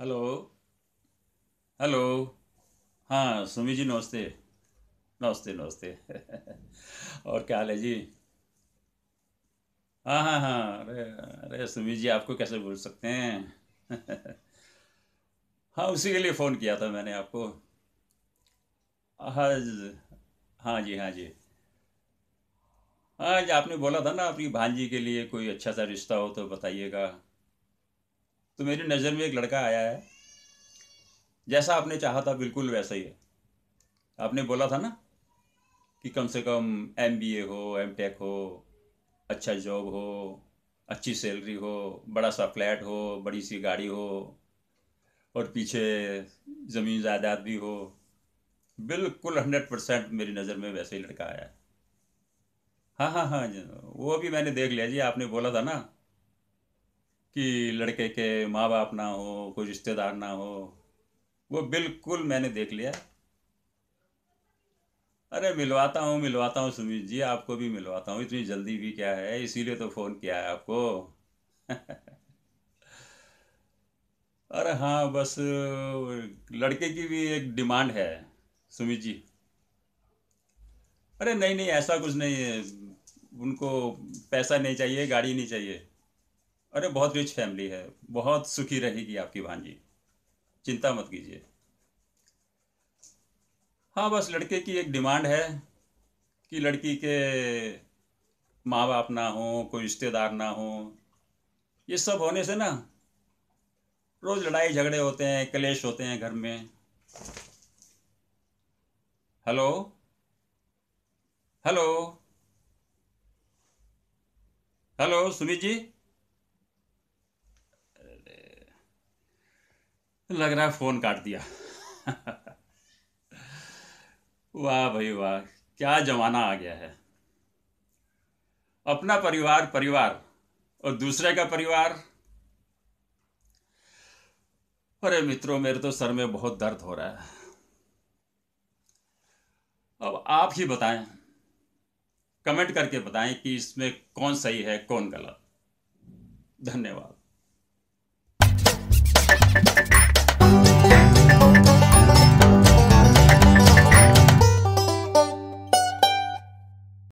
hello hello हाँ सुमी जी नमस्ते नमस्ते नमस्ते और क्या हाल है जी हाँ हाँ हाँ अरे अरे सुमी जी आपको कैसे भूल सकते हैं हाँ उसी के लिए फ़ोन किया था मैंने आपको हाँ हाँ जी हाँ जी हाँ जी आपने बोला था ना आपकी भांजी के लिए कोई अच्छा सा रिश्ता हो तो बताइएगा तो मेरी नज़र में एक लड़का आया है जैसा आपने चाहा था बिल्कुल वैसा ही है आपने बोला था ना कि कम से कम एम बी ए हो एम टेक हो अच्छा जॉब हो अच्छी सैलरी हो बड़ा सा फ्लैट हो बड़ी सी गाड़ी हो और पीछे ज़मीन जायदाद भी हो बिल्कुल हंड्रेड परसेंट मेरी नज़र में वैसे ही लड़का आया है हाँ हाँ हाँ वो भी मैंने देख लिया जी आपने बोला था ना कि लड़के के माँ बाप ना हो कोई रिश्तेदार ना हो वो बिल्कुल मैंने देख लिया अरे मिलवाता हूँ मिलवाता हूँ सुमित जी आपको भी मिलवाता हूँ इतनी जल्दी भी क्या है इसीलिए तो फ़ोन किया है आपको अरे हाँ बस लड़के की भी एक डिमांड है सुमित जी अरे नहीं नहीं ऐसा कुछ नहीं है उनको पैसा नहीं चाहिए गाड़ी नहीं चाहिए अरे बहुत रिच फैमिली है बहुत सुखी रहेगी आपकी भांजी चिंता मत कीजिए हाँ बस लड़के की एक डिमांड है कि लड़की के माँ बाप ना हो कोई रिश्तेदार ना हो ये सब होने से ना रोज़ लड़ाई झगड़े होते हैं कलेश होते हैं घर में hello hello hello Sumit ji लग रहा है फ़ोन काट दिया वाह भाई वाह क्या जमाना आ गया है अपना परिवार परिवार और दूसरे का परिवार अरे मित्रों मेरे तो सर में बहुत दर्द हो रहा है अब आप ही बताएं कमेंट करके बताएं कि इसमें कौन सही है कौन गलत धन्यवाद